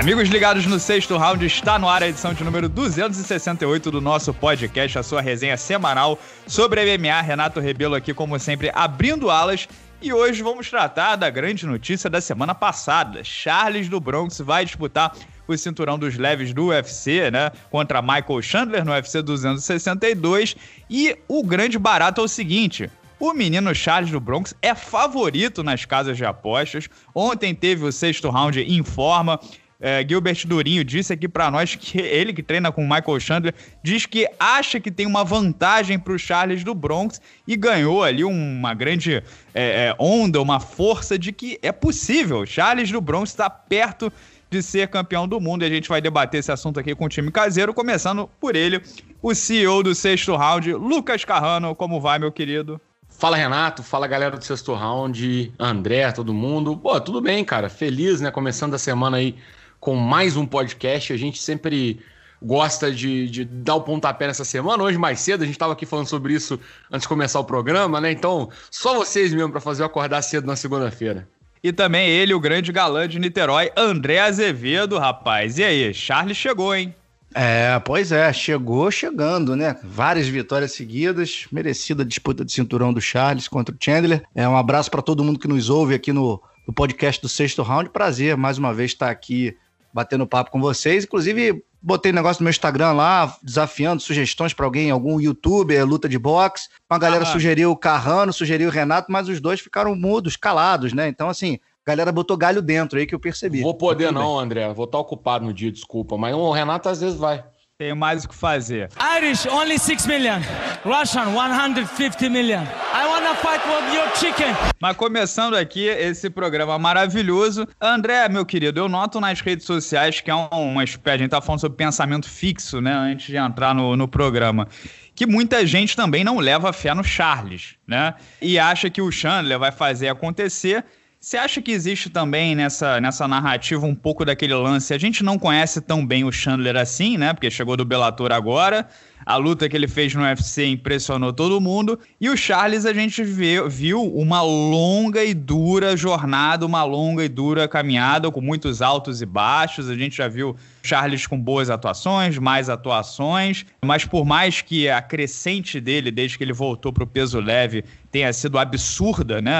Amigos ligados no sexto round, está no ar a edição de número 268 do nosso podcast, a sua resenha semanal sobre MMA. Renato Rebelo aqui, como sempre, abrindo alas. E hoje vamos tratar da grande notícia da semana passada. Charles do Bronx vai disputar o cinturão dos leves do UFC, né? Contra Michael Chandler no UFC 262. E o grande barato é o seguinte: o menino Charles do Bronx é favorito nas casas de apostas. Ontem teve o sexto round em forma, é, Gilbert Durinho disse aqui para nós que ele que treina com o Michael Chandler diz que acha que tem uma vantagem para o Charles do Bronx e ganhou ali uma grande é, é, onda, uma força de que é possível. Charles do Bronx está perto de ser campeão do mundo e a gente vai debater esse assunto aqui com o time caseiro, começando por ele, o CEO do sexto round, Lucas Carrano. Como vai, meu querido? Fala Renato, fala galera do sexto round, André, todo mundo. Pô, tudo bem, cara. Feliz, né? Começando a semana aí com mais um podcast. A gente sempre gosta de, de dar o pontapé nessa semana. Hoje, mais cedo, a gente estava aqui falando sobre isso antes de começar o programa, né? Então, só vocês mesmo para fazer eu acordar cedo na segunda-feira. E também ele, o grande galã de Niterói, André Azevedo, rapaz. E aí, Charles chegou, hein? É, pois é, chegou chegando, né? Várias vitórias seguidas, merecida disputa de cinturão do Charles contra o Chandler. É um abraço para todo mundo que nos ouve aqui no, no podcast do Sexto Round. Prazer mais uma vez estar aqui batendo papo com vocês. Inclusive, botei negócio no meu Instagram lá, desafiando sugestões para alguém, algum youtuber, luta de boxe. Uma galera ah, sugeriu o Carrano, sugeriu o Renato, mas os dois ficaram mudos, calados, né? Então, assim, a galera botou galho dentro aí que eu percebi. Vou poder não, bem. André. Vou estar tá ocupado no dia, desculpa. Mas o Renato às vezes vai. Tenho mais o que fazer. Irish, only 6 million. Russian, 150 million. I want wanna fight with your chicken. Mas começando aqui esse programa maravilhoso, André, meu querido, eu noto nas redes sociais que é uma espécie, a gente tá falando sobre pensamento fixo, né, antes de entrar no, no programa que muita gente também não leva fé no Charles, né? E acha que o Chandler vai fazer acontecer. Você acha que existe também nessa, nessa narrativa um pouco daquele lance? A gente não conhece tão bem o Chandler assim, né? Porque chegou do Bellator agora. A luta que ele fez no UFC impressionou todo mundo. E o Charles, a gente vê, viu uma longa e dura jornada, uma longa e dura caminhada, com muitos altos e baixos. A gente já viu Charles com boas atuações, mais atuações. Mas por mais que a crescente dele, desde que ele voltou para o peso leve, tenha sido absurda, né?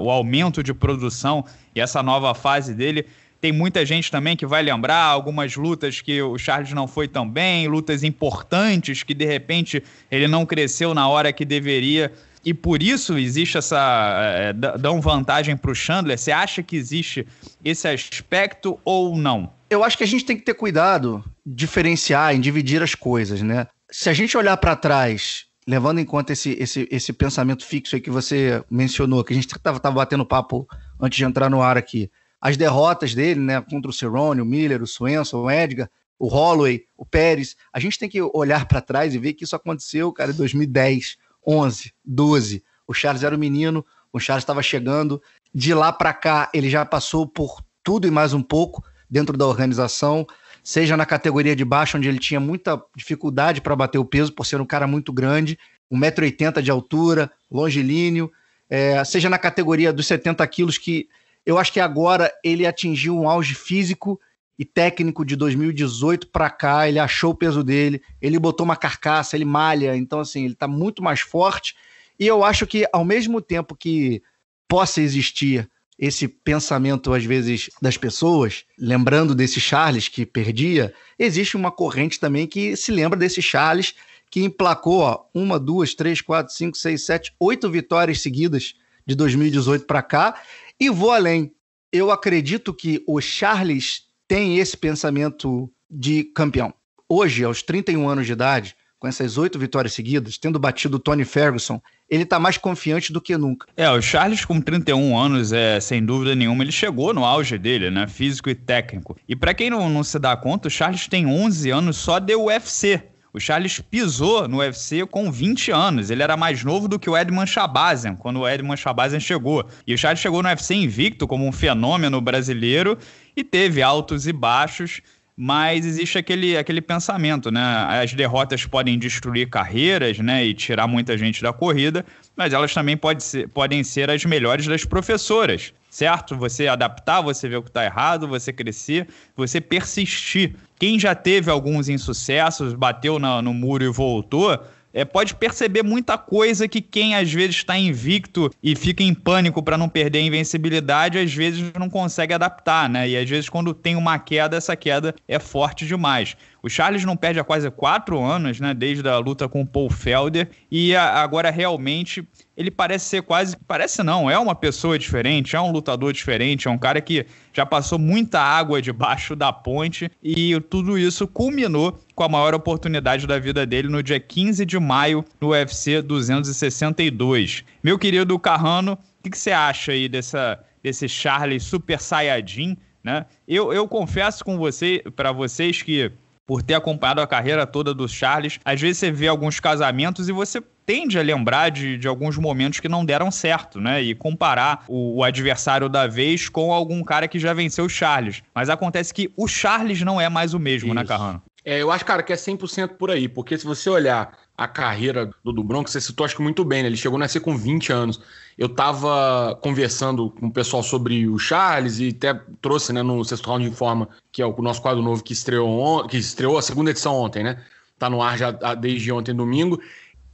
O aumento de produção e essa nova fase dele tem muita gente também que vai lembrar algumas lutas que o Charles não foi tão bem, lutas importantes que de repente ele não cresceu na hora que deveria. E por isso existe essa. É, eh, dão vantagem para o Chandler. Você acha que existe esse aspecto ou não? Eu acho que a gente tem que ter cuidado, diferenciar, em dividir as coisas, né? Se a gente olhar para trás levando em conta esse, esse, esse pensamento fixo aí que você mencionou, que a gente estava batendo papo antes de entrar no ar aqui, as derrotas dele, né, contra o Cerrone, o Miller, o Swenson, o Edgar, o Holloway, o Pérez, a gente tem que olhar para trás e ver que isso aconteceu, cara, em 2010, 11, 12. O Charles era o um menino, o Charles estava chegando. De lá para cá, ele já passou por tudo e mais um pouco dentro da organização, seja na categoria de baixo, onde ele tinha muita dificuldade para bater o peso, por ser um cara muito grande, 1,80m de altura, longilíneo, é, seja na categoria dos 70 quilos, que eu acho que agora ele atingiu um auge físico e técnico de 2018 para cá, ele achou o peso dele, ele botou uma carcaça, ele malha, então assim, ele está muito mais forte. E eu acho que ao mesmo tempo que possa existir esse pensamento às vezes das pessoas, lembrando desse Charles que perdia, existe uma corrente também que se lembra desse Charles que emplacou ó, uma, duas, três, quatro, cinco, seis, sete, oito vitórias seguidas de 2018 para cá e vou além. Eu acredito que o Charles tem esse pensamento de campeão. Hoje, aos 31 anos de idade, com essas oito vitórias seguidas, tendo batido o Tony Ferguson, ele está mais confiante do que nunca. É, o Charles com 31 anos, é sem dúvida nenhuma, ele chegou no auge dele, né? Físico e técnico. E para quem não, não se dá conta, o Charles tem 11 anos só de UFC. O Charles pisou no UFC com 20 anos. Ele era mais novo do que o Edman Shabazian, quando o Edman Shabazian chegou. E o Charles chegou no UFC invicto como um fenômeno brasileiro e teve altos e baixos mas existe aquele, aquele pensamento, né? As derrotas podem destruir carreiras, né? E tirar muita gente da corrida, mas elas também pode ser, podem ser as melhores das professoras certo? Você adaptar, você ver o que está errado, você crescer, você persistir. Quem já teve alguns insucessos, bateu no muro e voltou, é, pode perceber muita coisa que quem às vezes está invicto e fica em pânico para não perder a invencibilidade, às vezes não consegue adaptar, né? E às vezes quando tem uma queda, essa queda é forte demais. O Charles não perde há quase quatro anos, né? Desde a luta com o Paul Felder. E a, agora realmente ele parece ser quase. Parece não, é uma pessoa diferente, é um lutador diferente, é um cara que já passou muita água debaixo da ponte e tudo isso culminou com a maior oportunidade da vida dele no dia 15 de maio no UFC 262. Meu querido Carrano, o que, você acha aí dessa, desse Charles super saiyajin, né? Eu, eu confesso com você, para vocês que por ter acompanhado a carreira toda do Charles, às vezes você vê alguns casamentos e você tende a lembrar de, de alguns momentos que não deram certo, né? E comparar o, o, adversário da vez com algum cara que já venceu o Charles. Mas acontece que o Charles não é mais o mesmo, né, Isso. né, Carrano? É, eu acho, cara, que é 100% por aí, porque se você olhar a carreira do, Dubron, que você citou, acho que muito bem, né? Ele chegou a nascer com 20 anos. Eu tava conversando com o pessoal sobre o Charles e até trouxe, né, no sexto round de forma, que é o nosso quadro novo que estreou, on... que estreou a segunda edição ontem, né? Tá no ar já desde ontem, domingo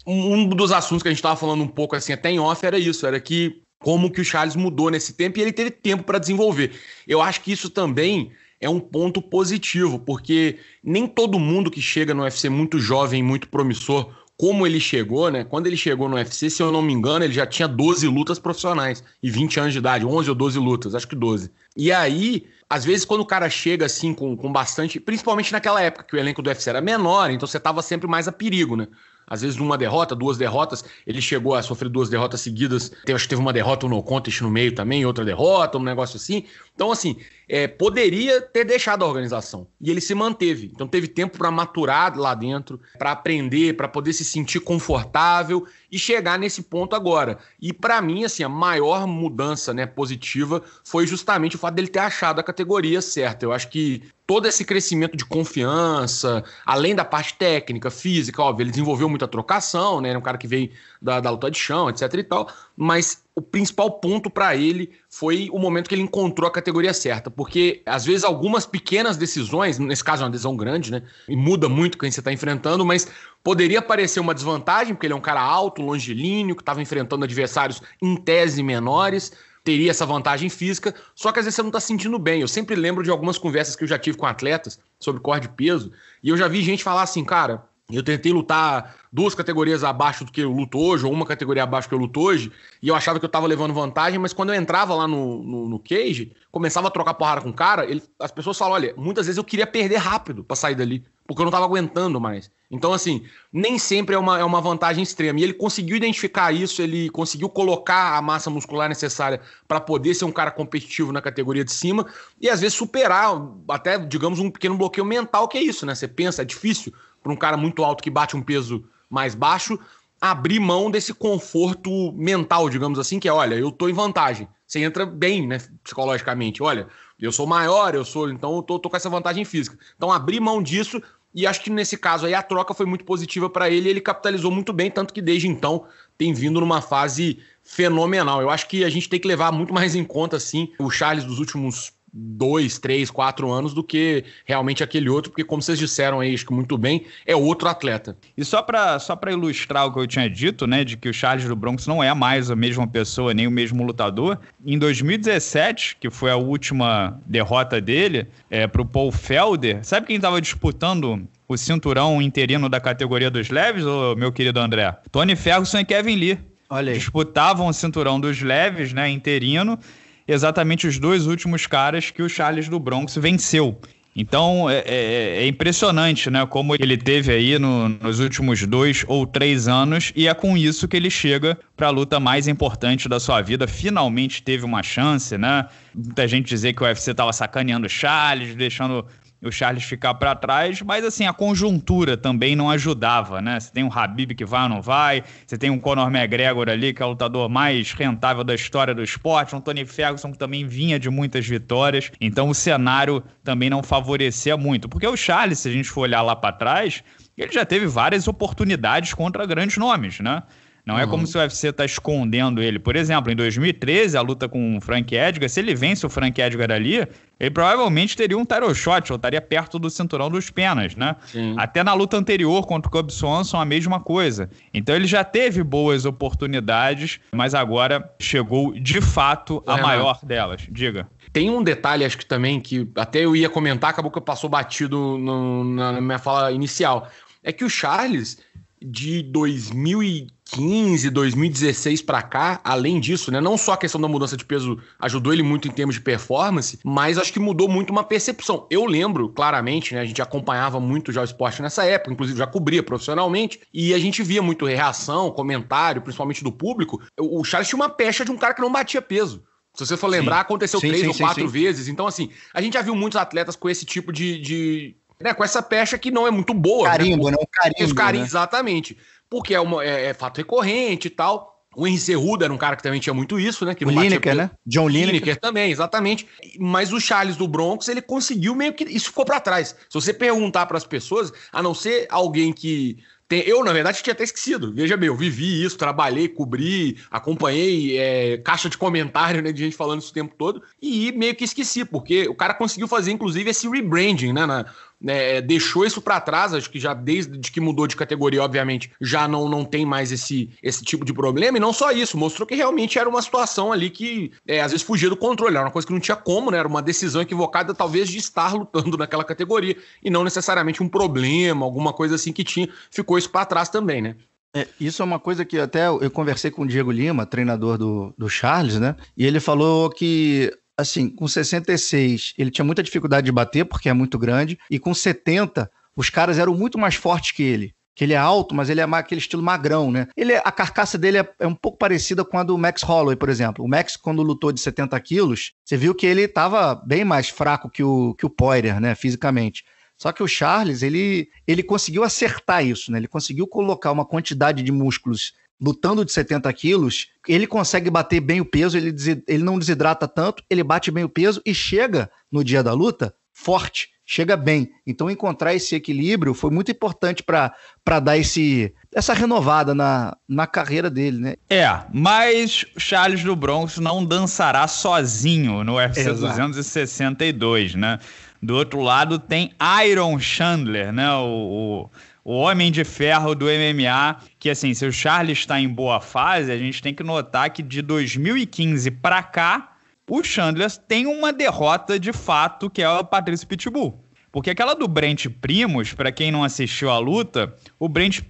um dos assuntos que a gente estava falando um pouco assim até em off era isso, era que como que o Charles mudou nesse tempo e ele teve tempo para desenvolver. Eu acho que isso também é um ponto positivo, porque nem todo mundo que chega no UFC muito jovem, muito promissor, como ele chegou, né? Quando ele chegou no UFC, se eu não me engano, ele já tinha 12 lutas profissionais e 20 anos de idade, 11 ou 12 lutas, acho que 12. E aí, às vezes, quando o cara chega assim com, com bastante, principalmente naquela época que o elenco do UFC era menor, então você tava sempre mais a perigo, né? às vezes uma derrota, duas derrotas. Ele chegou a sofrer duas derrotas seguidas. acho que teve uma derrota, um no contest no meio também, outra derrota, um negócio assim. Então, assim, é, poderia ter deixado a organização. E ele se manteve. Então, teve tempo para maturar lá dentro, para aprender, para poder se sentir confortável e chegar nesse ponto agora. E, para mim, assim, a maior mudança né, positiva foi justamente o fato dele ter achado a categoria certa. Eu acho que todo esse crescimento de confiança, além da parte técnica, física, óbvio, ele desenvolveu muita trocação, né? Era é um cara que veio da, da luta de chão, etc e tal mas o principal ponto para ele foi o momento que ele encontrou a categoria certa, porque às vezes algumas pequenas decisões, nesse caso é uma decisão grande, né? E muda muito quem você está enfrentando, mas poderia parecer uma desvantagem, porque ele é um cara alto, longilíneo, que estava enfrentando adversários em tese menores, teria essa vantagem física, só que às vezes você não está sentindo bem. Eu sempre lembro de algumas conversas que eu já tive com atletas sobre corte de peso, e eu já vi gente falar assim, cara, eu tentei lutar duas categorias abaixo do que eu luto hoje, ou uma categoria abaixo do que eu luto hoje, e eu achava que eu tava levando vantagem, mas quando eu entrava lá no, no, no cage, começava a trocar porrada com o cara, ele, as pessoas falam: olha, muitas vezes eu queria perder rápido para sair dali, porque eu não tava aguentando mais. Então, assim, nem sempre é uma, é uma vantagem extrema. E ele conseguiu identificar isso, ele conseguiu colocar a massa muscular necessária para poder ser um cara competitivo na categoria de cima, e às vezes superar até, digamos, um pequeno bloqueio mental, que é isso, né? Você pensa, é difícil para um cara muito alto que bate um peso mais baixo, abrir mão desse conforto mental, digamos assim, que é, olha, eu tô em vantagem. Você entra bem, né, psicologicamente. Olha, eu sou maior, eu sou, então eu tô, tô com essa vantagem física. Então abrir mão disso e acho que nesse caso aí a troca foi muito positiva para ele, ele capitalizou muito bem, tanto que desde então tem vindo numa fase fenomenal. Eu acho que a gente tem que levar muito mais em conta assim o Charles dos últimos dois, três, quatro anos do que realmente aquele outro, porque como vocês disseram aí, acho que muito bem, é outro atleta. E só para só ilustrar o que eu tinha dito, né, de que o Charles do Bronx não é mais a mesma pessoa, nem o mesmo lutador, em 2017, que foi a última derrota dele é, o Paul Felder, sabe quem estava disputando o cinturão interino da categoria dos leves, ô, meu querido André? Tony Ferguson e Kevin Lee. Olha aí. Disputavam o cinturão dos leves, né, interino, exatamente os dois últimos caras que o Charles do Bronx venceu. Então é, é, é, impressionante, né? Como ele teve aí no, nos últimos dois ou três anos, e é com isso que ele chega para a luta mais importante da sua vida. Finalmente teve uma chance, né? Muita gente dizer que o UFC estava sacaneando Charles, deixando o Charles ficar para trás, mas assim, a conjuntura também não ajudava, né? Você tem um Habib que vai ou não vai, você tem um Conor McGregor ali, que é o lutador mais rentável da história do esporte, um Tony Ferguson que também vinha de muitas vitórias, então o cenário também não favorecia muito, porque o Charles, se a gente for olhar lá para trás, ele já teve várias oportunidades contra grandes nomes, né? Não uhum. é como se o UFC está escondendo ele. Por exemplo, em 2013, a luta com o Frank Edgar, se ele vence o Frank Edgar ali, ele provavelmente teria um title shot, ou estaria perto do cinturão dos penas, né? Sim. Até na luta anterior contra o Cub Swanson, a mesma coisa. Então ele já teve boas oportunidades, mas agora chegou de fato a é, né? maior delas. Diga. Tem um detalhe, acho que também, que até eu ia comentar, acabou que eu passou batido no, na minha fala inicial. É que o Charles, de 2015, 2016 para cá, além disso, né, não só a questão da mudança de peso ajudou ele muito em termos de performance, mas acho que mudou muito uma percepção. Eu lembro claramente, né, a gente acompanhava muito já o esporte nessa época, inclusive já cobria profissionalmente, e a gente via muito reação, comentário, principalmente do público. O Charles tinha uma pecha de um cara que não batia peso. Se você for lembrar, sim. aconteceu sim, três sim, ou quatro vezes. Então, assim, a gente já viu muitos atletas com esse tipo de, de né, com essa pecha que não é muito boa. Né? Carimbo, né? não, carimbo. carimbo né? Exatamente. Porque é, uma, é, é fato recorrente e tal. O Henry Cerruda era um cara que também tinha muito isso, né? Que o Lineker, né? John Lineker. Lineker também, exatamente. Mas o Charles do Broncos, ele conseguiu meio que. Isso ficou para trás. Se você perguntar para as pessoas, a não ser alguém que. Tem... Eu, na verdade, tinha até esquecido. Veja bem, eu vivi isso, trabalhei, cobri, acompanhei é, caixa de comentário, né? De gente falando isso o tempo todo. E meio que esqueci, porque o cara conseguiu fazer, inclusive, esse rebranding, né? Na né, é, deixou isso para trás, acho que já desde que mudou de categoria, obviamente, já não, não tem mais esse, esse tipo de problema. E não só isso, mostrou que realmente era uma situação ali que é, às vezes fugia do controle, era uma coisa que não tinha como, né? Era uma decisão equivocada, talvez, de estar lutando naquela categoria e não necessariamente um problema, alguma coisa assim que tinha, ficou isso para trás também, né? É, isso é uma coisa que até eu conversei com o Diego Lima, treinador do, do Charles, né? E ele falou que assim, com 66 ele tinha muita dificuldade de bater, porque é muito grande, e com 70 os caras eram muito mais fortes que ele. Que ele é alto, mas ele é aquele estilo magrão, né? Ele, a carcaça dele é, é um pouco parecida com a do Max Holloway, por exemplo. O Max, quando lutou de 70 quilos, você viu que ele estava bem mais fraco que o, que o Poirier, né? Fisicamente. Só que o Charles, ele, ele conseguiu acertar isso, né? Ele conseguiu colocar uma quantidade de músculos lutando de 70 quilos, ele consegue bater bem o peso, ele, ele não desidrata tanto, ele bate bem o peso e chega no dia da luta forte, chega bem. Então encontrar esse equilíbrio foi muito importante para dar esse essa renovada na, na carreira dele, né? É, mas Charles do Bronx não dançará sozinho no UFC Exato. 262, né? Do outro lado tem Iron Chandler, né? o, o o homem de ferro do MMA, que assim, se o Charles está em boa fase, a gente tem que notar que de 2015 para cá, o Chandler tem uma derrota de fato, que é o Patrício Pitbull. Porque aquela do Brent Primos, para quem não assistiu à luta, o Brent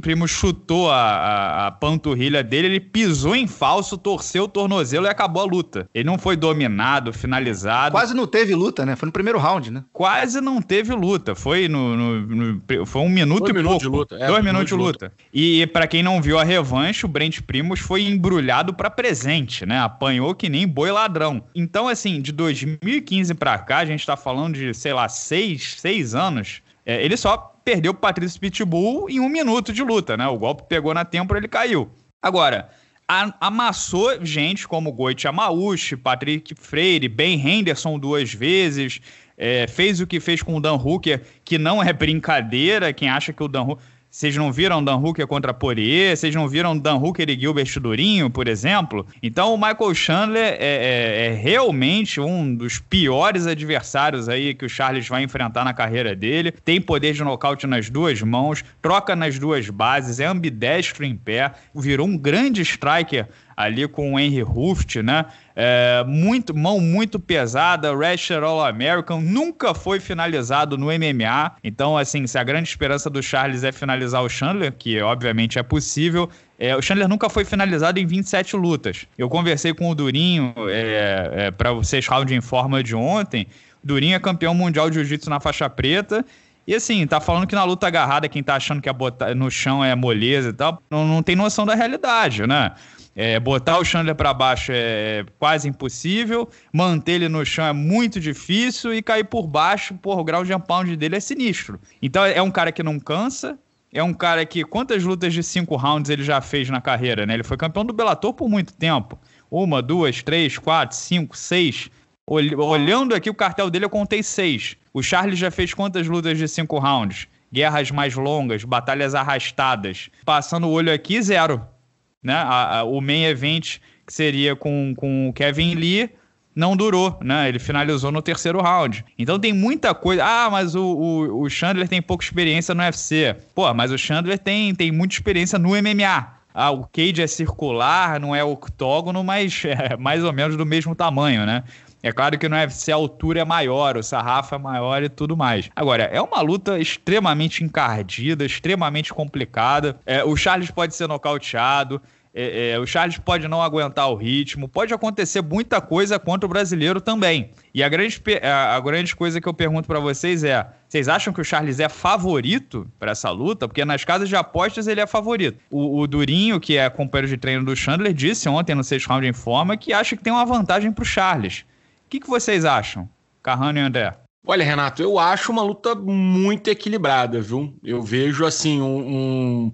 Primos chutou a, a, a, panturrilha dele, ele pisou em falso, torceu o tornozelo e acabou a luta. Ele não foi dominado, finalizado. Quase não teve luta, né? Foi no primeiro round, né? Quase não teve luta. Foi no, no, no foi um minuto Dois e minutos pouco. De luta. É, Dois minutos de luta. luta. E para quem não viu a revanche, o Brent Primos foi embrulhado para presente, né? Apanhou que nem boi ladrão. Então, assim, de 2015 para cá, a gente tá falando de, sei lá, seis seis, seis anos, é, ele só perdeu o Patrício Pitbull em um minuto de luta, né? O golpe pegou na têmpora, ele caiu. Agora, a, amassou gente como Goiti, Amaushi, Patrick Freire, Ben Henderson duas vezes, é, fez o que fez com o Dan Hooker, que não é brincadeira, quem acha que o Dan Hooker... Vocês não viram Dan Hooker contra Poirier? Vocês não viram Dan Hooker e Gilbert Durinho, por exemplo? Então o Michael Chandler é, é, é realmente um dos piores adversários aí que o Charles vai enfrentar na carreira dele. Tem poder de nocaute nas duas mãos, troca nas duas bases, é ambidestro em pé, virou um grande striker ali com o Henry Hooft, né? É, muito, mão muito pesada, Ratchet All American, nunca foi finalizado no MMA. Então, assim, se a grande esperança do Charles é finalizar o Chandler, que obviamente é possível, é, o Chandler nunca foi finalizado em 27 lutas. Eu conversei com o Durinho é, é, para vocês Round em Forma de ontem. Durinho é campeão mundial de jiu-jitsu na faixa preta. E assim, tá falando que na luta agarrada, quem tá achando que a é botar no chão é moleza e tal, não, não tem noção da realidade, né? É, botar o Chandler para baixo é, é quase impossível, manter ele no chão é muito difícil e cair por baixo, porra, o grau de pound dele é sinistro. Então é um cara que não cansa, é um cara que quantas lutas de cinco rounds ele já fez na carreira, né? Ele foi campeão do Bellator por muito tempo. Uma, duas, três, quatro, cinco, seis. Olhando aqui o cartel dele, eu contei seis. O Charles já fez quantas lutas de cinco rounds? Guerras mais longas, batalhas arrastadas. Passando o olho aqui, zero né? A, a, o main event que seria com, com o Kevin Lee não durou, né? Ele finalizou no terceiro round. Então tem muita coisa. Ah, mas o, o, o Chandler tem pouca experiência no UFC. Pô, mas o Chandler tem, tem muita experiência no MMA. Ah, o cage é circular, não é octógono, mas é mais ou menos do mesmo tamanho, né? É claro que no UFC é a altura é maior, o sarrafo é maior e tudo mais. Agora, é uma luta extremamente encardida, extremamente complicada. É, o Charles pode ser nocauteado. É, é, o Charles pode não aguentar o ritmo, pode acontecer muita coisa contra o brasileiro também. E a grande, a, grande coisa que eu pergunto para vocês é: vocês acham que o Charles é favorito para essa luta? Porque nas casas de apostas ele é favorito. O, o, Durinho, que é companheiro de treino do Chandler, disse ontem no sexto round em forma que acha que tem uma vantagem para o Charles que, que vocês acham, Carrano e André? Olha, Renato, eu acho uma luta muito equilibrada, viu? Eu vejo, assim, um. um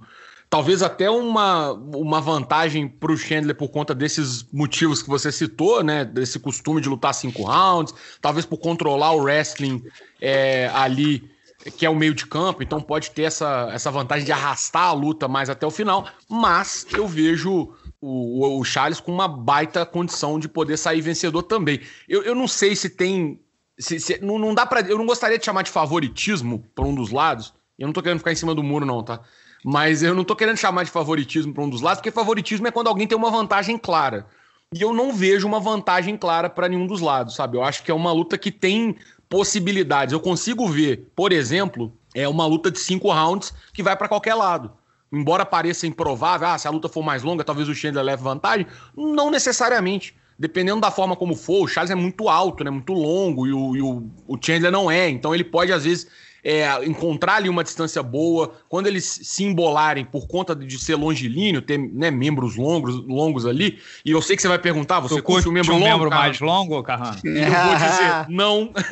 talvez até uma, uma vantagem para o Chandler por conta desses motivos que você citou, né? Desse costume de lutar cinco rounds, talvez por controlar o wrestling é, ali, que é o meio de campo, então pode ter essa, essa vantagem de arrastar a luta mais até o final. Mas eu vejo o, o Charles com uma baita condição de poder sair vencedor também. Eu, eu não sei se tem. Se, se não, não dá para Eu não gostaria de chamar de favoritismo para um dos lados. Eu não tô querendo ficar em cima do muro, não, tá? Mas eu não tô querendo chamar de favoritismo para um dos lados, porque favoritismo é quando alguém tem uma vantagem clara. E eu não vejo uma vantagem clara para nenhum dos lados, sabe? Eu acho que é uma luta que tem possibilidades. Eu consigo ver, por exemplo, é uma luta de cinco rounds que vai para qualquer lado embora pareça improvável, ah, se a luta for mais longa, talvez o Chandler leve vantagem, não necessariamente. Dependendo da forma como for, o Charles é muito alto, né, muito longo, e o, e o, o Chandler não é. Então ele pode, às vezes, é, encontrar ali uma distância boa. Quando eles se embolarem por conta de ser longilíneo, ter né, membros longos, longos ali, e eu sei que você vai perguntar, você curte o membro um longo? Membro mais longo, Carrano? Eu vou dizer, não.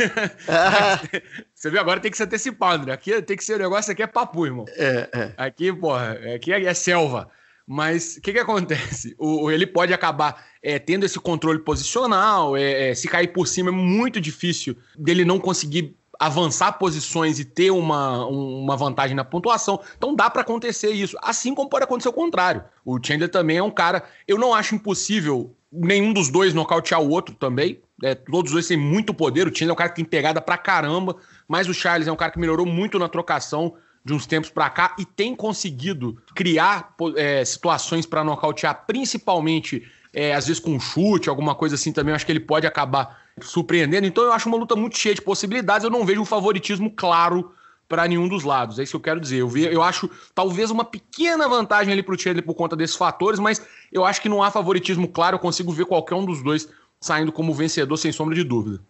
Você viu? Agora tem que se antecipar, André. Aqui tem que ser o negócio, aqui é Papu irmão. É, é. Aqui, porra, aqui é, é selva. Mas o que, que acontece? O, ele pode acabar é, tendo esse controle posicional, é, é, se cair por cima é muito difícil dele não conseguir avançar posições e ter uma, uma vantagem na pontuação. Então dá para acontecer isso. Assim como pode acontecer o contrário. O Chandler também é um cara. Eu não acho impossível nenhum dos dois nocautear o outro também. É, todos os dois têm muito poder. O Chandler é um cara que tem pegada pra caramba mas o Charles é um cara que melhorou muito na trocação de uns tempos para cá e tem conseguido criar é, situações para nocautear, principalmente é, às vezes com um chute, alguma coisa assim também. Eu acho que ele pode acabar surpreendendo. Então eu acho uma luta muito cheia de possibilidades. Eu não vejo um favoritismo claro para nenhum dos lados. É isso que eu quero dizer. Eu, vi, eu acho talvez uma pequena vantagem ali para o Chandler por conta desses fatores, mas eu acho que não há favoritismo claro. Eu consigo ver qualquer um dos dois saindo como vencedor, sem sombra de dúvida.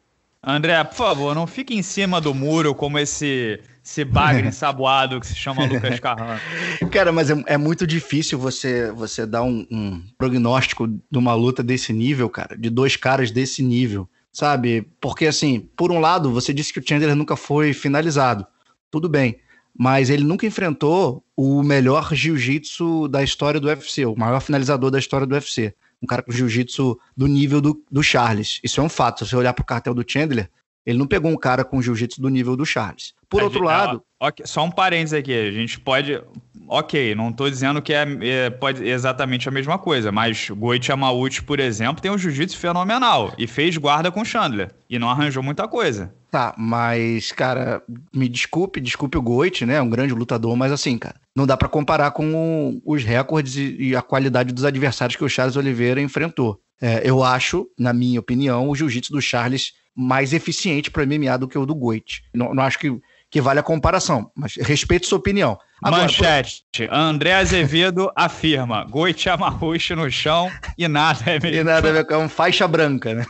André, por favor, não fique em cima do muro como esse esse bagre ensaboado que se chama Lucas Carrano. Cara, mas é, é, muito difícil você você dar um, um, prognóstico de uma luta desse nível, cara, de dois caras desse nível, sabe? Porque, assim, por um lado, você disse que o Chandler nunca foi finalizado. Tudo bem. Mas ele nunca enfrentou o melhor jiu-jitsu da história do UFC, o maior finalizador da história do UFC um cara com jiu-jitsu do nível do, do Charles. Isso é um fato. Se você olhar pro cartel do Chandler, ele não pegou um cara com jiu-jitsu do nível do Charles. Por a outro gente, lado. Ó, okay, só um parênteses aqui. A gente pode. Ok, não estou dizendo que é, é, pode, exatamente a mesma coisa, mas Goichi Amauchi, por exemplo, tem um jiu-jitsu fenomenal e fez guarda com Chandler e não arranjou muita coisa. Tá, mas, cara, me desculpe, desculpe o Goit, né? Um grande lutador, mas assim, cara, não dá para comparar com os recordes e a qualidade dos adversários que o Charles Oliveira enfrentou. É, eu acho, na minha opinião, o jiu-jitsu do Charles mais eficiente para MMA do que o do Goit. Não, não acho que, que vale a comparação, mas respeito sua opinião. Agora, Manchete. Por... André Azevedo afirma: Goiti amarruxo no chão e nada é meio. E nada é meio. É uma faixa branca, né?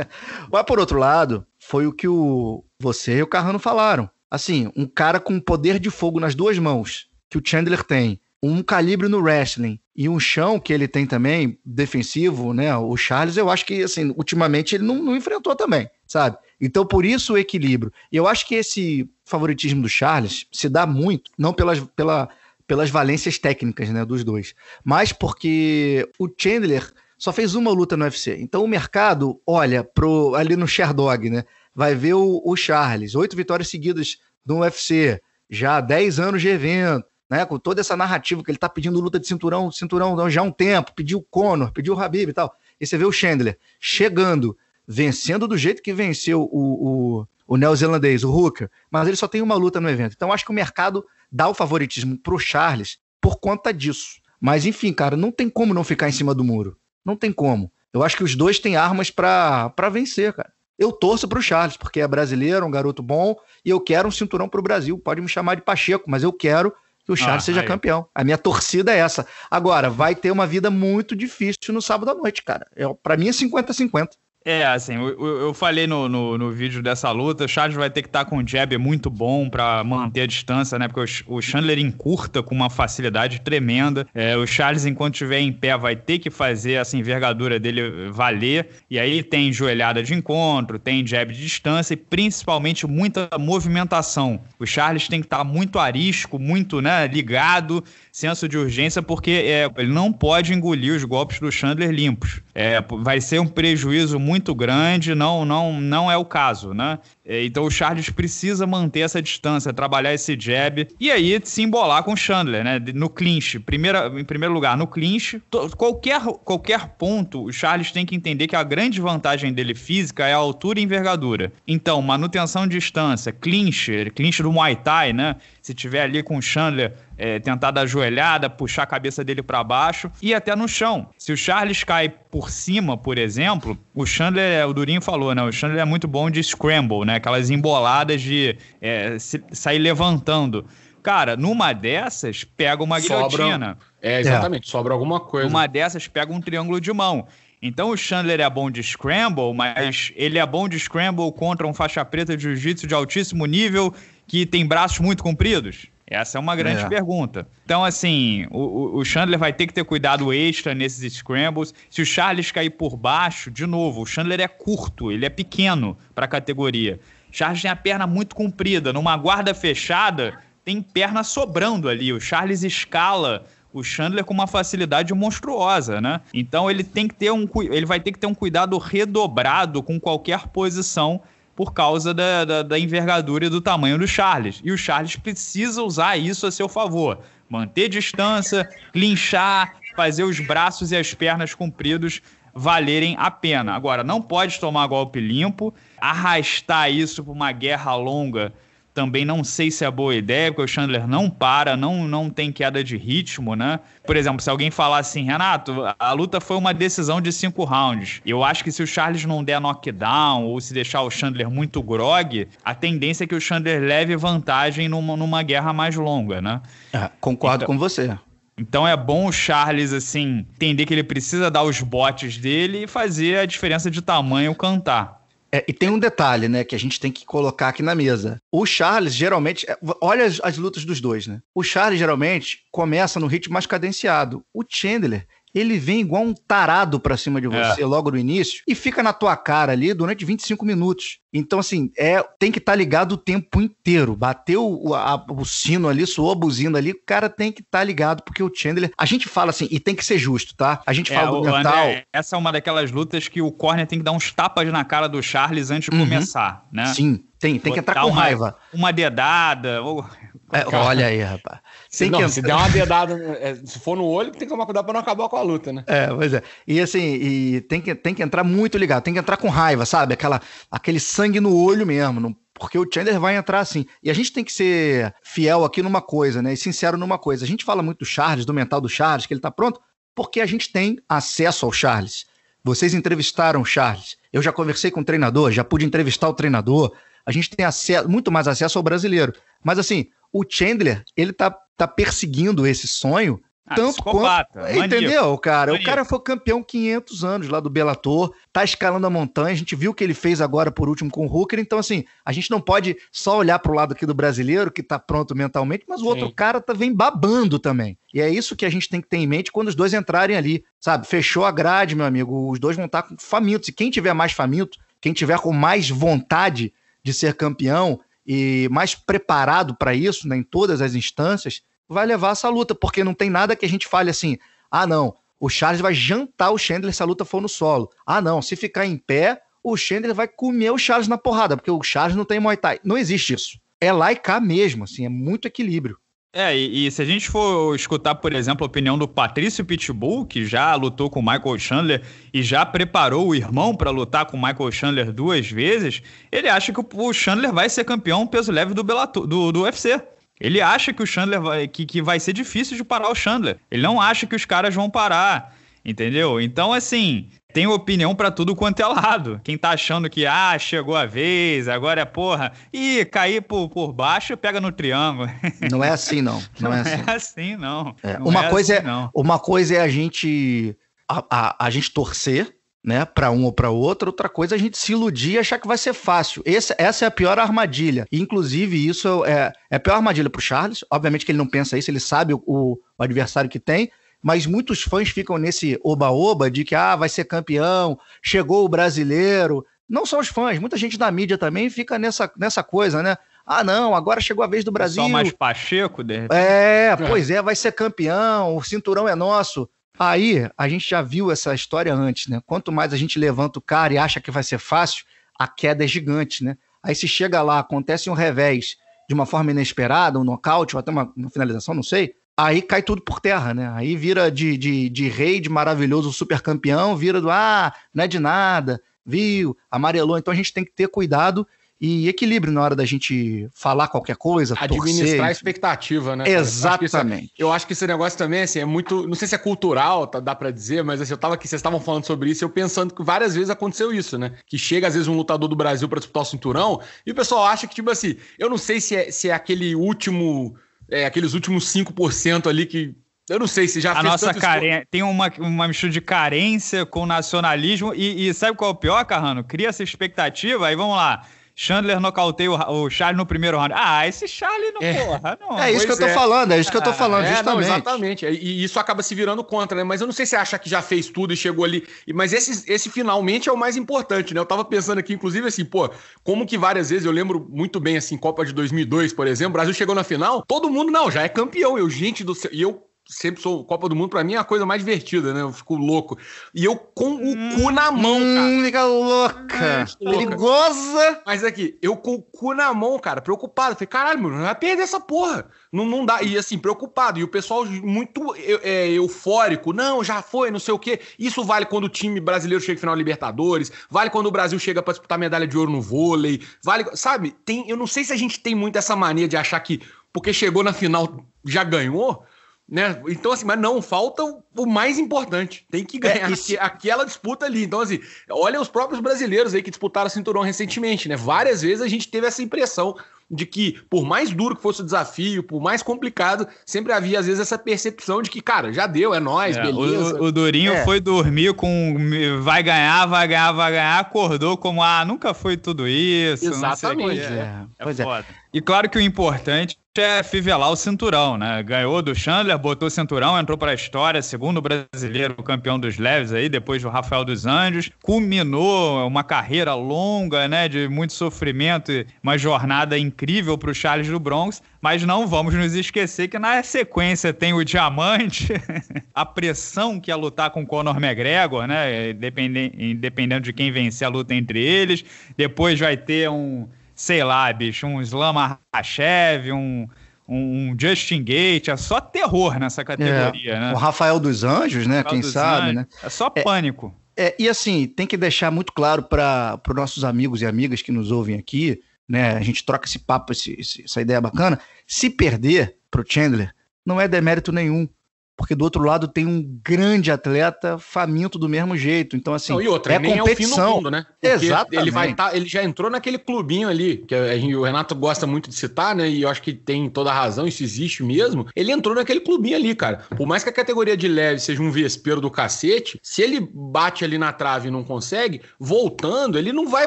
Mas por outro lado, foi o que o você e o Carrano falaram. Assim, um cara com poder de fogo nas duas mãos, que o Chandler tem, um calibre no wrestling e um chão que ele tem também, defensivo, né? O Charles, eu acho que, assim, ultimamente ele não, não enfrentou também, sabe? Então, por isso o equilíbrio. E eu acho que esse favoritismo do Charles se dá muito, não pelas, pela, pelas valências técnicas, né, dos dois, mas porque o Chandler só fez uma luta no UFC. Então o mercado olha pro, ali no Sherdog, né? Vai ver o, o Charles, oito vitórias seguidas no UFC, já dez anos de evento, né? Com toda essa narrativa que ele tá pedindo luta de cinturão, cinturão já há um tempo, pediu o Conor, pediu o Habib e tal. E você vê o Chandler chegando, vencendo do jeito que venceu o, o, o neozelandês, o Hooker, mas ele só tem uma luta no evento. Então acho que o mercado dá o favoritismo pro Charles por conta disso. Mas enfim, cara, não tem como não ficar em cima do muro. Não tem como. Eu acho que os dois têm armas para vencer, cara. Eu torço para o Charles, porque é brasileiro, um garoto bom, e eu quero um cinturão para o Brasil. Pode me chamar de Pacheco, mas eu quero que o Charles ah, seja aí. campeão. A minha torcida é essa. Agora, vai ter uma vida muito difícil no sábado à noite, cara. É, para mim é 50-50. É, assim, eu, eu falei no, no, no, vídeo dessa luta, o Charles vai ter que estar tá com um jab muito bom para manter a distância, né? Porque o, o Chandler encurta com uma facilidade tremenda. É, o Charles, enquanto estiver em pé, vai ter que fazer essa envergadura dele valer. E aí tem joelhada de encontro, tem jab de distância e principalmente muita movimentação. O Charles tem que estar tá muito arisco, muito né, ligado, senso de urgência, porque é, ele não pode engolir os golpes do Chandler limpos. É, vai ser um prejuízo muito muito grande, não, não, não é o caso, né? É, então o Charles precisa manter essa distância, trabalhar esse jab e aí se embolar com o Chandler, né? No clinch, primeira, em primeiro lugar, no clinch, qualquer, qualquer ponto, o Charles tem que entender que a grande vantagem dele física é a altura e envergadura. Então, manutenção de distância, clinch, clinch do Muay Thai, né? se tiver ali com o Chandler, é, tentar dar ajoelhada, puxar a cabeça dele para baixo e até no chão. Se o Charles cai por cima, por exemplo, o Chandler, é, o Durinho falou, né? O Chandler é muito bom de scramble, né? Aquelas emboladas de é, sair levantando. Cara, numa dessas, pega uma guilhotina. Sobra, é, exatamente, é. sobra alguma coisa. Uma dessas, pega um triângulo de mão. Então o Chandler é bom de scramble, mas é. ele é bom de scramble contra um faixa preta de jiu-jitsu de altíssimo nível que tem braços muito compridos? Essa é uma grande é. pergunta. Então, assim, o, o, Chandler vai ter que ter cuidado extra nesses scrambles. Se o Charles cair por baixo, de novo, o Chandler é curto, ele é pequeno para a categoria. Charles tem a perna muito comprida. Numa guarda fechada, tem perna sobrando ali. O Charles escala o Chandler com uma facilidade monstruosa, né? Então ele tem que ter um ele vai ter que ter um cuidado redobrado com qualquer posição por causa da, da, da envergadura e do tamanho do Charles. E o Charles precisa usar isso a seu favor. Manter distância, linchar, fazer os braços e as pernas compridos valerem a pena. Agora, não pode tomar golpe limpo, arrastar isso para uma guerra longa também não sei se é boa ideia, porque o Chandler não para, não, não tem queda de ritmo, né? Por exemplo, se alguém falar assim, Renato, a luta foi uma decisão de cinco rounds. Eu acho que se o Charles não der knockdown ou se deixar o Chandler muito grog, a tendência é que o Chandler leve vantagem numa, numa guerra mais longa, né? É, concordo então, com você. Então é bom o Charles, assim, entender que ele precisa dar os botes dele e fazer a diferença de tamanho cantar. É, e tem um detalhe, né, que a gente tem que colocar aqui na mesa. O Charles geralmente, é, olha as, as lutas dos dois, né? O Charles geralmente começa no ritmo mais cadenciado. O Chandler ele vem igual um tarado pra cima de é. você é. logo no início e fica na tua cara ali durante 25 minutos. Então, assim, é, tem que estar tá ligado o tempo inteiro. Bateu o, a, o sino ali, soou a buzina ali, o cara tem que estar tá ligado, porque o Chandler. A gente fala assim, e tem que ser justo, tá? A gente é, fala do mental. André, essa é uma daquelas lutas que o Corner tem que dar uns tapas na cara do Charles antes de uhum. começar, né? Sim. Tem, tem que entrar com uma, raiva. Uma dedada, ou é, olha aí, rapaz. Tem não, que... Se der uma dedada, é, se for no olho, tem que tomar cuidado para não acabar com a luta, né? É, pois é. E assim, e tem, que, tem que entrar muito ligado, tem que entrar com raiva, sabe? Aquela, aquele sangue no olho mesmo. porque o Chandler vai entrar assim. E a gente tem que ser fiel aqui numa coisa, né? E sincero numa coisa. A gente fala muito do Charles, do mental do Charles, que ele tá pronto, porque a gente tem acesso ao Charles. Vocês entrevistaram o Charles. Eu já conversei com o treinador, já pude entrevistar o treinador. A gente tem acesso, muito mais acesso ao brasileiro. Mas assim, o Chandler, ele tá, tá perseguindo esse sonho ah, tanto quanto. Maníaco, entendeu, cara? Maníaco. O cara foi campeão 500 anos lá do Bellator, tá escalando a montanha. A gente viu o que ele fez agora por último com o Hooker. Então, assim, a gente não pode só olhar pro lado aqui do brasileiro, que tá pronto mentalmente, mas o Sim. outro cara tá, vem babando também. E é isso que a gente tem que ter em mente quando os dois entrarem ali, sabe? Fechou a grade, meu amigo. Os dois vão estar tá famintos. E quem tiver mais faminto, quem tiver com mais vontade de ser campeão, e mais preparado para isso, né, em todas as instâncias, vai levar essa luta, porque não tem nada que a gente fale assim: ah, não, o Charles vai jantar o Chandler se a luta for no solo. Ah, não, se ficar em pé, o Chandler vai comer o Charles na porrada, porque o Charles não tem Muay Thai. Não existe isso. É lá e cá mesmo, assim, é muito equilíbrio. É, e, e, se a gente for escutar, por exemplo, a opinião do Patrício Pitbull, que já lutou com o Michael Chandler e já preparou o irmão para lutar com o Michael Chandler duas vezes, ele acha que o Chandler vai ser campeão peso leve do, Bellator, do, do UFC. Ele acha que o Chandler vai, que, que vai ser difícil de parar o Chandler. Ele não acha que os caras vão parar entendeu? Então, assim, tem opinião para tudo quanto é lado. Quem tá achando que, ah, chegou a vez, agora é porra, e cair por, por baixo, pega no triângulo. Não é assim, não. Não, é não é, assim. é, assim. não. É. não uma, é coisa assim, é, não. uma coisa é a gente, a, a, a gente torcer, né, para um ou para outro. Outra coisa é a gente se iludir e achar que vai ser fácil. Esse, essa é a pior armadilha. Inclusive, isso é, é a pior armadilha para o Charles. Obviamente que ele não pensa isso, ele sabe o, o adversário que tem mas muitos fãs ficam nesse oba-oba de que ah, vai ser campeão, chegou o brasileiro. Não só os fãs, muita gente da mídia também fica nessa, nessa coisa, né? Ah, não, agora chegou a vez do Brasil. Só mais Pacheco, de repente. É, pois é, vai ser campeão, o cinturão é nosso. Aí, a gente já viu essa história antes, né? Quanto mais a gente levanta o cara e acha que vai ser fácil, a queda é gigante, né? Aí se chega lá, acontece um revés de uma forma inesperada, um nocaute ou até uma, uma finalização, não sei, aí cai tudo por terra, né? Aí vira de, de, de rei, de maravilhoso super campeão, vira do ah, não é de nada, viu? Amarelou. Então a gente tem que ter cuidado e equilíbrio na hora da gente falar qualquer coisa. Administrar torcer. a expectativa, né? Exatamente. Eu acho, é- eu acho, que esse negócio também assim, é muito. Não sei se é cultural, tá, dá para dizer, mas assim, eu tava aqui, vocês estavam falando sobre isso, eu pensando que várias vezes aconteceu isso, né? Que chega, às vezes, um lutador do Brasil para disputar o cinturão, e o pessoal acha que, tipo assim, eu não sei se é, se é aquele último é, aqueles últimos 5% ali que eu não sei se já a fez nossa carência Tem uma, uma mistura de carência com nacionalismo. E, e, sabe qual é o pior, Carrano? Cria essa expectativa. Aí vamos lá. Chandler nocauteia o, o Charlie no primeiro round. Ah, esse Charlie não, é. porra, não. É isso que eu tô é. falando, é isso que eu tô ah, falando, é, justamente. Não, exatamente. E isso acaba se virando contra, né? Mas eu não sei se acha que já fez tudo e chegou ali. Mas esse, esse finalmente é o mais importante, né? Eu tava pensando aqui, inclusive, assim, pô, como que várias vezes, eu lembro muito bem, assim, Copa de 2002, por exemplo, o Brasil chegou na final, todo mundo, não, já é campeão. Eu, gente do céu, e eu sempre sou Copa do Mundo, para mim é a coisa mais divertida, né? Eu fico louco. E eu com o hum, cu na mão, hum, cara. Fica louca. Perigosa. Mas aqui, eu com o cu na mão, cara, preocupado. Falei, caralho, mano, vai perder essa porra. Não, não dá. E assim, preocupado. E o pessoal muito é, eufórico. Não, já foi, não sei o quê. Isso vale quando o time brasileiro chega final Libertadores, vale quando o Brasil chega para disputar medalha de ouro no vôlei, vale. Sabe, tem. Eu não sei se a gente tem muito essa mania de achar que porque chegou na final já ganhou né? Então, assim, mas não, falta o mais importante. Tem que é, ganhar é, se... aquela disputa ali. Então, assim, olha os próprios brasileiros aí que disputaram o cinturão recentemente, né? Várias vezes a gente teve essa impressão de que, por mais duro que fosse o desafio, por mais complicado, sempre havia, às vezes, essa percepção de que, cara, já deu, é nóis, é, beleza. O, o Durinho é. foi dormir com vai ganhar, vai ganhar, vai ganhar, acordou como, ah, nunca foi tudo isso. Exatamente. É, é, é. Pois é. E claro que o importante é fivelar o cinturão, né? Ganhou do Chandler, botou o cinturão, entrou para a história, segundo brasileiro campeão dos leves aí, depois do Rafael dos Anjos, culminou uma carreira longa, né, de muito sofrimento, uma jornada incrível incrível para o Charles do Bronx, mas não vamos nos esquecer que na sequência tem o diamante, a pressão que é lutar com Conor McGregor, né? Independente de quem vencer a luta entre eles. Depois vai ter um, sei lá, bicho, um Slam Makhachev, um um Justin Gate, é só terror nessa é, categoria, é, né? O Rafael dos Anjos, né? Rafael Quem sabe, Anjos. né? É só é, pânico. é, e assim, tem que deixar muito claro para os nossos amigos e amigas que nos ouvem aqui né? A gente troca esse papo, esse, essa ideia bacana. Se perder pro Chandler, não é demérito nenhum porque do outro lado tem um grande atleta faminto do mesmo jeito. Então, assim, Não, e outra, é competição. É o fim do mundo, né? Exatamente. Ele, vai tá, ele já entrou naquele clubinho ali, que a, o Renato gosta muito de citar, né? E eu acho que tem toda a razão, isso existe mesmo. Ele entrou naquele clubinho ali, cara. Por mais que a categoria de leve seja um vespeiro do cacete, se ele bate ali na trave e não consegue, voltando, ele não vai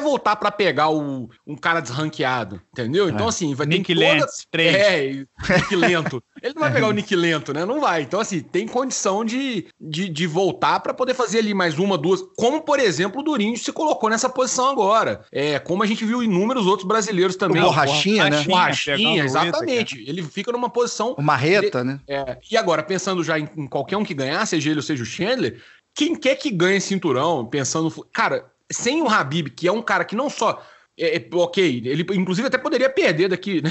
voltar para pegar o, um cara desranqueado, entendeu? Então, é. assim, vai ter que. Nick toda... Lento, É, Nick Lento. Ele não vai pegar o Nick Lento, né? Não vai. Então, assim, tem condição de, de, de voltar para poder fazer ali mais uma, duas. Como, por exemplo, o Durinho se colocou nessa posição agora. É, como a gente viu inúmeros outros brasileiros também. O Borrachinha, né? Borrachinha, né? exatamente. ele fica numa posição. uma Marreta, né? É, e agora, pensando já em, em qualquer um que ganhar, seja ele ou seja o Chandler, quem quer que ganhe cinturão, pensando. Cara, sem o Habib, que é um cara que não só. É, é, ok, ele inclusive até poderia perder daqui, né?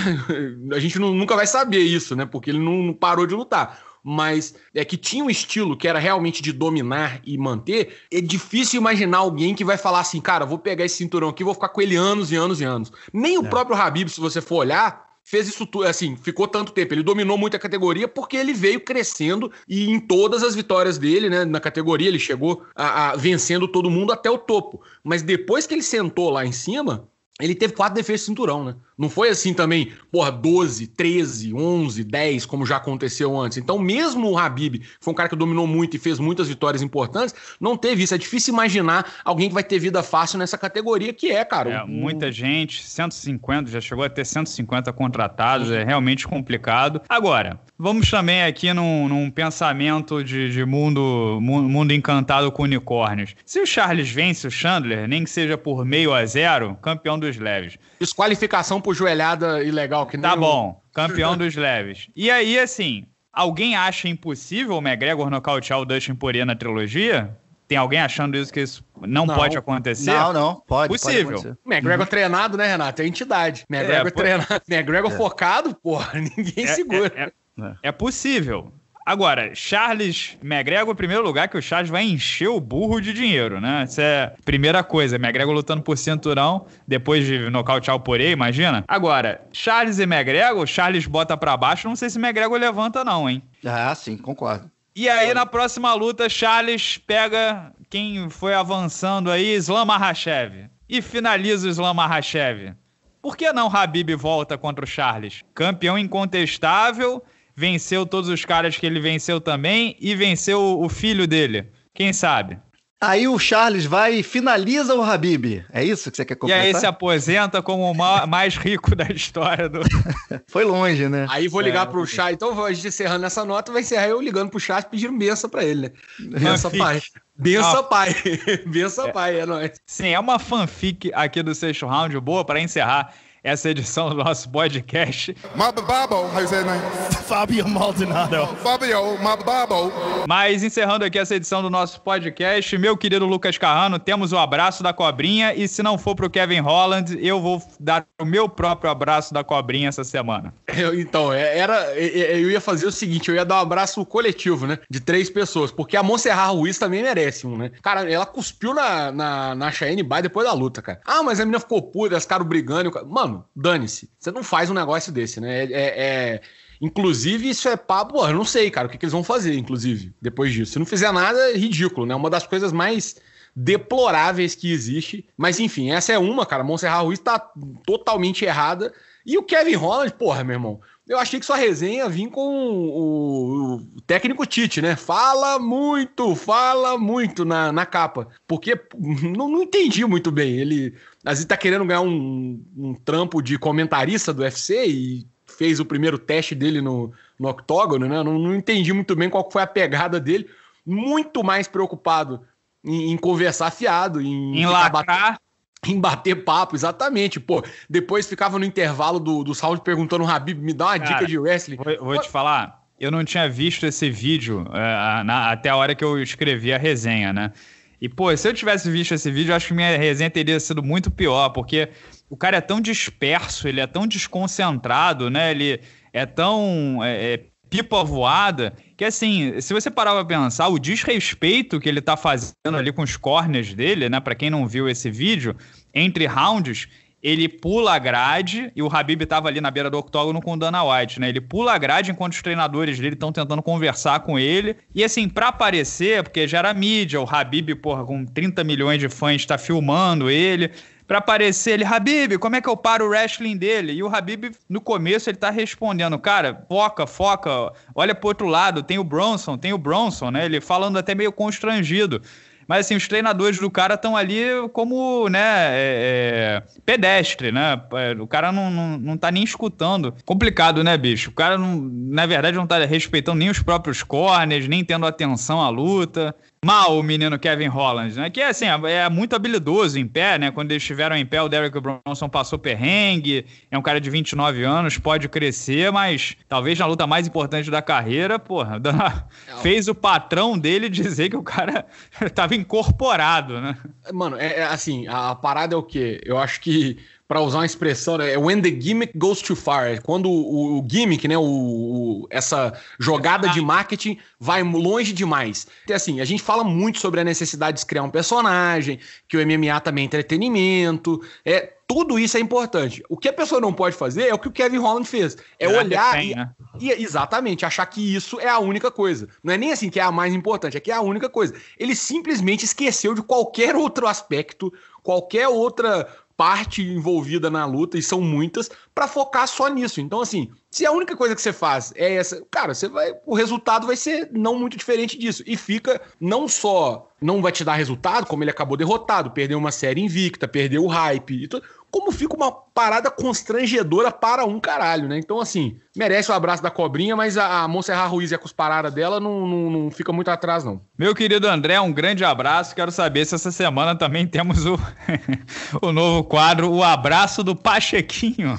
A gente não, nunca vai saber isso, né? Porque ele não, não parou de lutar mas é que tinha um estilo que era realmente de dominar e manter, é difícil imaginar alguém que vai falar assim, cara, vou pegar esse cinturão aqui, vou ficar com ele anos e anos e anos. Nem o é. próprio Habib, se você for olhar, fez isso tudo, assim, ficou tanto tempo. Ele dominou muito a categoria porque ele veio crescendo e em todas as vitórias dele, né, na categoria, ele chegou a, a vencendo todo mundo até o topo. Mas depois que ele sentou lá em cima, ele teve quatro defesas de cinturão, né? Não foi assim também, porra, 12, 13, 11, 10, como já aconteceu antes. Então, mesmo o Habib, que foi um cara que dominou muito e fez muitas vitórias importantes, não teve isso. É difícil imaginar alguém que vai ter vida fácil nessa categoria, que é, cara. É, o... Muita gente, 150, já chegou a ter 150 contratados, é realmente complicado. Agora, vamos também aqui num, num pensamento de, de mundo, mundo encantado com unicórnios. Se o Charles vence o Chandler, nem que seja por meio a zero, campeão do dos leves. Desqualificação por joelhada ilegal que Tá bom, eu... campeão dos leves. E aí, assim, alguém acha impossível o McGregor nocautear o Dustin Poirier na trilogia? Tem alguém achando isso que isso não, não pode acontecer? Não, não, pode. Possível. Pode McGregor uhum. treinado, né, Renato? É entidade. É, McGregor é, treinado. McGregor é. focado, porra, ninguém é, segura. É, é, é possível. Agora, Charles McGregor, primeiro lugar, que o Charles vai encher o burro de dinheiro, né? Isso é a primeira coisa. McGregor lutando por cinturão, depois de nocautear o Poirier, imagina. Agora, Charles e McGregor, Charles bota para baixo, não sei se McGregor levanta não, hein? Ah, sim, concordo. E aí, na próxima luta, Charles pega quem foi avançando aí, Islam Mahashev. E finaliza o Islam Mahashev. Por que não Habib volta contra o Charles? Campeão incontestável venceu todos os caras que ele venceu também e venceu o filho dele. Quem sabe? Aí o Charles vai e finaliza o Habib. É isso que você quer completar? E aí se aposenta como o mais rico da história do. Foi longe, né? Aí vou ligar é, pro Chá. Então, a gente encerrando essa nota, vai encerrar eu ligando pro Charles pedindo benção pra ele, né? Benção, pai. Benção, ah. pai. benção, é. pai. É, é nóis. Sim, é uma fanfic aqui do sexto round boa para encerrar essa edição do nosso podcast. Mababo, how is that name? Fabio Maldonado. Fabio Mababo. Mas encerrando aqui essa edição do nosso podcast, meu querido Lucas Carrano, temos o abraço da cobrinha e se não for pro Kevin Holland, eu vou dar o meu próprio abraço da cobrinha essa semana. Eu, então, é, era é, é, eu ia fazer o seguinte, eu ia dar um abraço coletivo, né, de três pessoas, porque a Monserrat Ruiz também merece um, né? Cara, ela cuspiu na na, na Cheyenne Bay depois da luta, cara. Ah, mas a menina ficou puta, as caras brigando, mano, mano, dane-se. Você não faz um negócio desse, né? É, é, é, Inclusive, isso é papo. Eu não sei, cara, o que, que eles vão fazer, inclusive, depois disso. Se não fizer nada, é ridículo, né? Uma das coisas mais deploráveis que existe. Mas enfim, essa é uma, cara. Montserrat Ruiz tá totalmente errada. E o Kevin Holland, porra, meu irmão. Eu achei que sua resenha vinha com o, o, técnico Tite, né? Fala muito, fala muito na, na capa. Porque não, não entendi muito bem. Ele às vezes tá querendo ganhar um, um trampo de comentarista do UFC e fez o primeiro teste dele no, no octógono, né? Não, não entendi muito bem qual foi a pegada dele. Muito mais preocupado em, em conversar fiado, em, em lacrar em bater papo, exatamente. Pô, depois ficava no intervalo do, do Saúde perguntando o Habib, me dá uma Cara, dica de wrestling. Vou, vou te falar, eu não tinha visto esse vídeo é, na, até a hora que eu escrevi a resenha, né? E, pô, se eu tivesse visto esse vídeo, acho que minha resenha teria sido muito pior, porque o cara é tão disperso, ele é tão desconcentrado, né? Ele é tão é, é, pipa voada, que assim, se você parar pra pensar, o desrespeito que ele tá fazendo ali com os corners dele, né? Pra quem não viu esse vídeo, entre rounds, ele pula a grade, e o Habib tava ali na beira do octógono com o Dana White, né? Ele pula a grade enquanto os treinadores dele estão tentando conversar com ele. E assim, pra aparecer, porque já era mídia, o Habib, porra, com 30 milhões de fãs, tá filmando ele para aparecer ele, Habib, como é que eu paro o wrestling dele? E o Habib, no começo, ele tá respondendo, cara, foca, foca, olha pro outro lado, tem o Bronson, tem o Bronson, né? Ele falando até meio constrangido. Mas assim, os treinadores do cara estão ali como, né, é, é, pedestre, né? É, o cara não, não, não tá nem escutando. Complicado, né, bicho? O cara, não, na verdade, não tá respeitando nem os próprios corners, nem tendo atenção à luta mal o menino Kevin Holland, né? Que é assim, é, é muito habilidoso em pé, né? Quando eles estiveram em pé, o Derrick Bronson passou perrengue, é um cara de 29 anos, pode crescer, mas talvez na luta mais importante da carreira, porra, é, fez o patrão dele dizer que o cara tava incorporado, né? Mano, é, é assim, a parada é o quê? Eu acho que para usar uma expressão, né, é when the gimmick goes too far, é quando o, o gimmick, né, o, o, essa jogada de marketing vai longe demais. E assim, a gente fala muito sobre a necessidade de criar um personagem, que o MMA também é entretenimento, é tudo isso é importante. O que a pessoa não pode fazer é o que o Kevin Holland fez, é olhar tem, e, né? e, exatamente achar que isso é a única coisa. Não é nem assim que é a mais importante, é que é a única coisa. Ele simplesmente esqueceu de qualquer outro aspecto, qualquer outra parte envolvida na luta, e são muitas, para focar só nisso. Então, assim, se a única coisa que você faz é essa, cara, você vai, o resultado vai ser não muito diferente disso. E fica não só não vai te dar resultado, como ele acabou derrotado, perdeu uma série invicta, perdeu o hype e tudo como fica uma parada constrangedora para um caralho, né? Então, assim, merece o abraço da cobrinha, mas a, a Monserrat Ruiz e a cusparada dela não, não, não, fica muito atrás, não. Meu querido André, um grande abraço. Quero saber se essa semana também temos o, o novo quadro, o abraço do Pachequinho.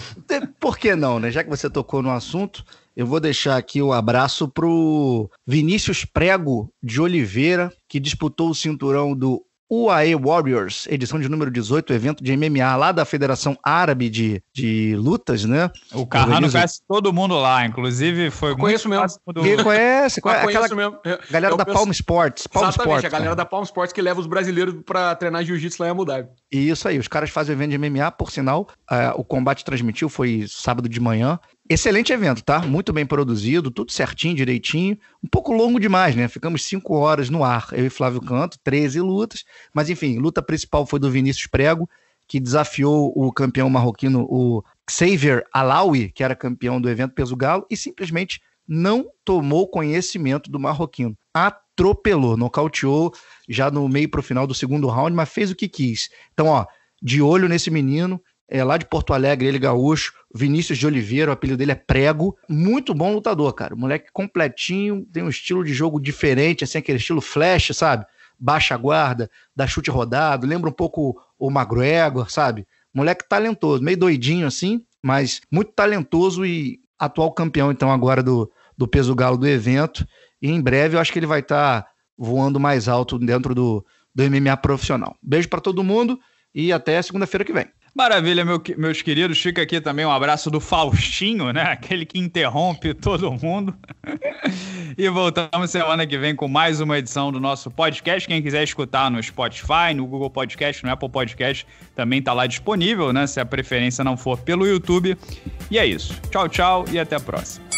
Por que não, né? Já que você tocou no assunto, eu vou deixar aqui o um abraço pro Vinícius Prego de Oliveira, que disputou o cinturão do UAE Warriors, edição de número 18, evento de MMA lá da Federação Árabe de, de Lutas, né? O Carrano conhece todo mundo lá, inclusive foi eu conheço muito... Mesmo. Do... Ele conhece, aquela mesmo. galera eu da penso... Palm Sports. Palm Exatamente, Sports, a galera cara. Né? da Palm Sports que leva os brasileiros para treinar jiu-jitsu lá em Abu Dhabi. Isso aí, os caras fazem evento de MMA, por sinal, uh, o combate transmitiu, foi sábado de manhã, Excelente evento, tá? Muito bem produzido, tudo certinho, direitinho. Um pouco longo demais, né? Ficamos cinco horas no ar, eu e Flávio Canto, 13 lutas. Mas enfim, luta principal foi do Vinícius Prego, que desafiou o campeão marroquino, o Xavier Alawi, que era campeão do evento peso galo, e simplesmente não tomou conhecimento do marroquino. Atropelou, nocauteou já no meio pro final do segundo round, mas fez o que quis. Então, ó, de olho nesse menino, é, lá de Porto Alegre, ele gaúcho, Vinícius de Oliveira, o apelido dele é Prego, muito bom lutador, cara, moleque completinho, tem um estilo de jogo diferente, assim, aquele estilo flash, sabe? Baixa guarda, dá chute rodado, lembra um pouco o McGregor, sabe? Moleque talentoso, meio doidinho assim, mas muito talentoso e atual campeão, então, agora do, do peso galo do evento. E em breve eu acho que ele vai estar tá voando mais alto dentro do, do MMA profissional. Beijo para todo mundo e até segunda-feira que vem. Maravilha, meu, meus queridos. Fica aqui também um abraço do Faustinho, né? Aquele que interrompe todo mundo. e voltamos semana que vem com mais uma edição do nosso podcast. Quem quiser escutar no Spotify, no Google Podcast, no Apple Podcast, também está lá disponível, né? Se a preferência não for pelo YouTube. E é isso. Tchau, tchau e até a próxima.